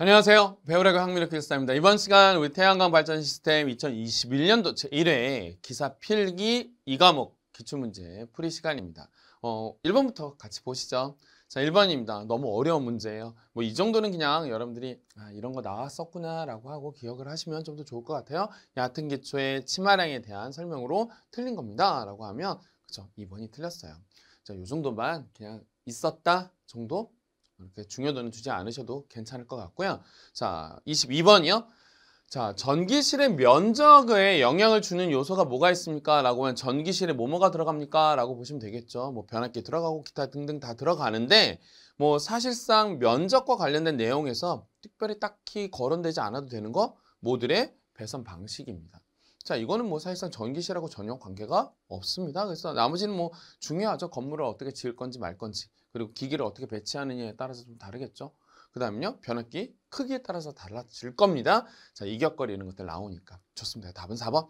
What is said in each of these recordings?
안녕하세요. 배우라고 항미르 퀴즈사입니다. 이번 시간 우리 태양광 발전 시스템 2021년도 제1회 기사 필기 2과목 기출문제 풀이 시간입니다. 어, 1번부터 같이 보시죠. 자, 1번입니다. 너무 어려운 문제예요. 뭐 이 정도는 그냥 여러분들이 아, 이런 거 나왔었구나라고 하고 기억을 하시면 좀 더 좋을 것 같아요. 얕은 기초의 치마량에 대한 설명으로 틀린 겁니다라고 하면 그죠 2번이 틀렸어요. 자, 요 정도만 그냥 있었다 정도 이렇게 중요도는 두지 않으셔도 괜찮을 것 같고요. 자, 22번이요. 자, 전기실의 면적에 영향을 주는 요소가 뭐가 있습니까? 라고 하면 전기실에 뭐뭐가 들어갑니까? 라고 보시면 되겠죠. 뭐 변압기 들어가고 기타 등등 다 들어가는데 뭐 사실상 면적과 관련된 내용에서 특별히 딱히 거론되지 않아도 되는 거 모듈의 배선 방식입니다. 자, 이거는 뭐 사실상 전기실하고 전혀 관계가 없습니다. 그래서 나머지는 뭐 중요하죠. 건물을 어떻게 지을 건지 말 건지, 그리고 기기를 어떻게 배치하느냐에 따라서 좀 다르겠죠. 그 다음은요, 변압기 크기에 따라서 달라질 겁니다. 자, 이격거리는 것들 나오니까. 좋습니다. 답은 4번.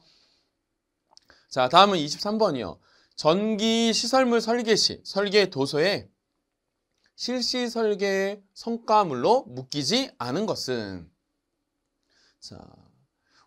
자, 다음은 23번이요. 전기 시설물 설계 시 설계 도서에 실시 설계 성과물로 묶이지 않은 것은 자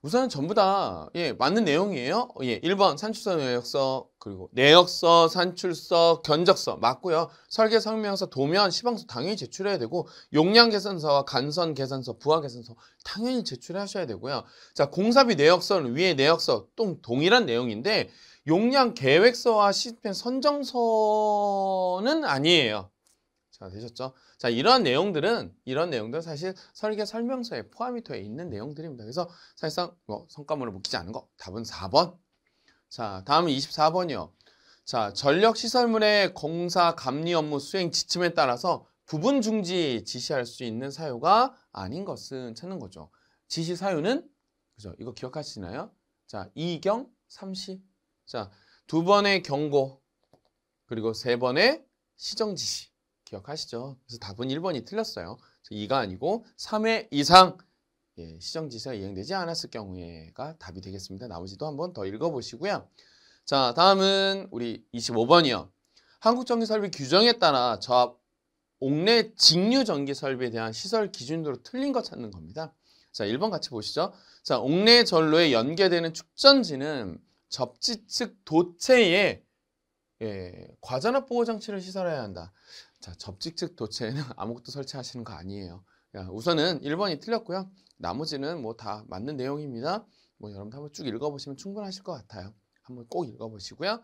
우선 전부 다 예, 맞는 내용이에요. 예, 1번 산출서, 내역서, 그리고 내역서, 산출서, 견적서 맞고요. 설계 설명서, 도면, 시방서 당연히 제출해야 되고 용량 계산서와 간선 계산서, 부하 계산서 당연히 제출하셔야 되고요. 자, 공사비 내역서는 위에 내역서 또 동일한 내용인데 용량 계획서와 시스템 선정서는 아니에요. 자, 아, 되셨죠? 자, 이런 내용들은, 이런 내용들은 사실 설계 설명서에 포함이 되어 있는 내용들입니다. 그래서 사실상 뭐 성과물을 묶이지 않은 거. 답은 4번. 자, 다음은 24번이요. 자, 전력시설물의 공사 감리 업무 수행 지침에 따라서 부분 중지 지시할 수 있는 사유가 아닌 것은 찾는 거죠. 지시 사유는, 그죠? 이거 기억하시나요? 자, 이경, 3시 자, 두 번의 경고, 그리고 세 번의 시정 지시. 기억하시죠? 그래서 답은 1번이 틀렸어요. 2가 아니고 3회 이상 예, 시정지시가 이행되지 않았을 경우에가 답이 되겠습니다. 나머지도 한번 더 읽어보시고요. 자, 다음은 우리 25번이요. 한국전기설비 규정에 따라 저압 옥내 직류 전기설비에 대한 시설 기준으로 틀린 거 찾는 겁니다. 자, 1번 같이 보시죠. 자, 옥내 전로에 연계되는 축전지는 접지 측 도체에 예, 과전압 보호 장치를 시설해야 한다. 자, 접직측 도체에는 아무것도 설치하시는 거 아니에요. 우선은 1번이 틀렸고요. 나머지는 뭐 다 맞는 내용입니다. 뭐 여러분 한번 쭉 읽어보시면 충분하실 것 같아요. 한번 꼭 읽어보시고요.